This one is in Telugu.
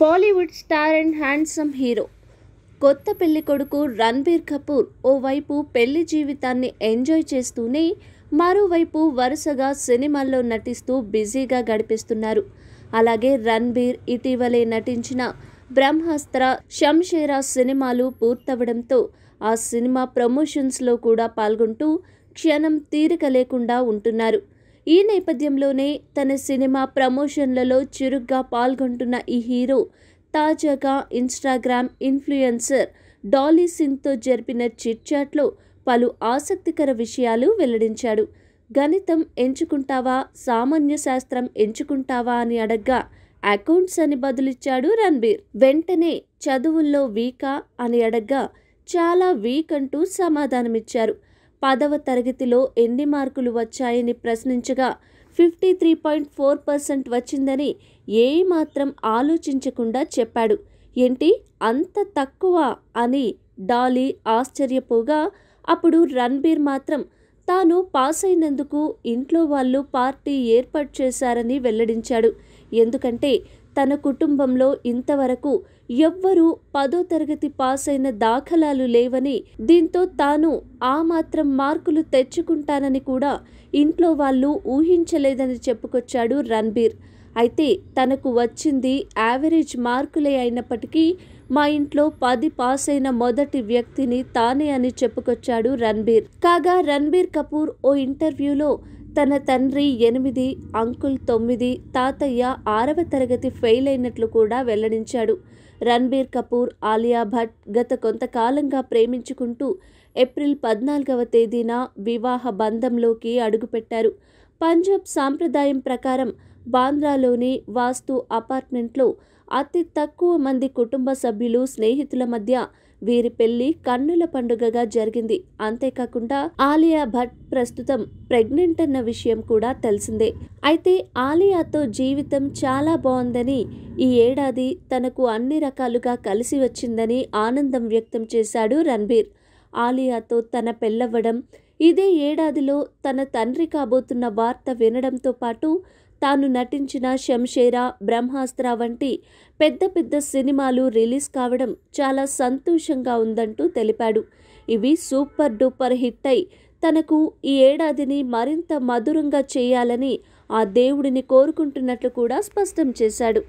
Bollywood star and handsome hero కొత్త పెళ్లి కొడుకు రణబీర్ కపూర్ ఓవైపు పెళ్లి జీవితాన్ని ఎంజాయ్ చేస్తూనే మరోవైపు వరుసగా సినిమాల్లో నటిస్తూ బిజీగా గడిపిస్తున్నారు అలాగే రణబీర్ ఇటీవలే నటించిన బ్రహ్మాస్త్ర శంషేరా సినిమాలు పూర్తవడంతో ఆ సినిమా ప్రమోషన్స్లో కూడా పాల్గొంటూ క్షణం తీరిక లేకుండా ఉంటున్నారు ఈ నేపథ్యంలోనే తన సినిమా ప్రమోషన్లలో చురుగ్గా పాల్గొంటున్న ఈ హీరో తాజాగా ఇన్స్టాగ్రామ్ ఇన్ఫ్లుయెన్సర్ డాలీ సింగ్తో జరిపిన చిట్చాట్లో పలు ఆసక్తికర విషయాలు వెల్లడించాడు గణితం ఎంచుకుంటావా సామాన్య శాస్త్రం ఎంచుకుంటావా అని అడగ్గా అకౌంట్స్ అని బదులిచ్చాడు రణబీర్ వెంటనే చదువుల్లో వీకా అని అడగ్గా చాలా వీక్ అంటూ సమాధానమిచ్చారు పదవ తరగతిలో ఎన్ని మార్కులు వచ్చాయని ప్రశ్నించగా fifty three point four percent వచ్చిందని ఏ మాత్రం ఆలోచించకుండా చెప్పాడు ఏంటి అంత తక్కువ అని డాలీ ఆశ్చర్యపోగా అప్పుడు రణబీర్ మాత్రం తాను పాస్ అయినందుకు ఇంట్లో వాళ్ళు పార్టీ ఏర్పాటు చేశారని వెల్లడించాడు ఎందుకంటే తన కుటుంబంలో ఇంతవరకు ఎవ్వరూ పదో తరగతి పాస్ అయిన దాఖలాలు లేవని దీంతో తాను ఆ మాత్రం మార్కులు తెచ్చుకుంటానని కూడా ఇంట్లో వాళ్ళు ఊహించలేదని చెప్పుకొచ్చాడు రణబీర్ అయితే తనకు వచ్చింది యావరేజ్ మార్కులే అయినప్పటికీ మా ఇంట్లో పది పాస్ అయిన మొదటి వ్యక్తిని తానే అని చెప్పుకొచ్చాడు రణబీర్ కాగా రణబీర్ కపూర్ ఓ ఇంటర్వ్యూలో తన తండ్రి ఎనిమిది అంకుల్ తొమ్మిది తాతయ్య ఆరవ తరగతి ఫెయిల్ అయినట్లు కూడా వెల్లడించాడు రణబీర్ కపూర్ ఆలియా భట్ గత కొంతకాలంగా ప్రేమించుకుంటూ ఏప్రిల్ పద్నాలుగవ తేదీన వివాహ బంధంలోకి అడుగుపెట్టారు పంజాబ్ సాంప్రదాయం ప్రకారం బాంద్రాలోని వాస్తు అపార్ట్మెంట్లో అతి తక్కువ మంది కుటుంబ సభ్యులు స్నేహితుల మధ్య వీరి పెళ్లి కన్నుల పండుగగా జరిగింది అంతేకాకుండా ఆలియా భట్ ప్రస్తుతం ప్రెగ్నెంట్ అన్న విషయం కూడా తెలిసిందే అయితే ఆలియాతో జీవితం చాలా బాగుందని ఈ ఏడాది తనకు అన్ని రకాలుగా కలిసి వచ్చిందని ఆనందం వ్యక్తం చేశాడు రణబీర్ ఆలియాతో తన పెళ్ళవ్వడం ఇదే ఏడాదిలో తన తండ్రి కాబోతున్న వార్త వినడంతో పాటు తాను నటించిన శంషేరా బ్రహ్మాస్త్ర వంటి పెద్ద పెద్ద సినిమాలు రిలీజ్ కావడం చాలా సంతోషంగా ఉందంటూ తెలిపాడు ఇవి సూపర్ డూపర్ హిట్ అయి తనకు ఈ ఏడాదిని మరింత మధురంగా చేయాలని ఆ దేవుడిని కోరుకుంటున్నట్లు కూడా స్పష్టం చేశాడు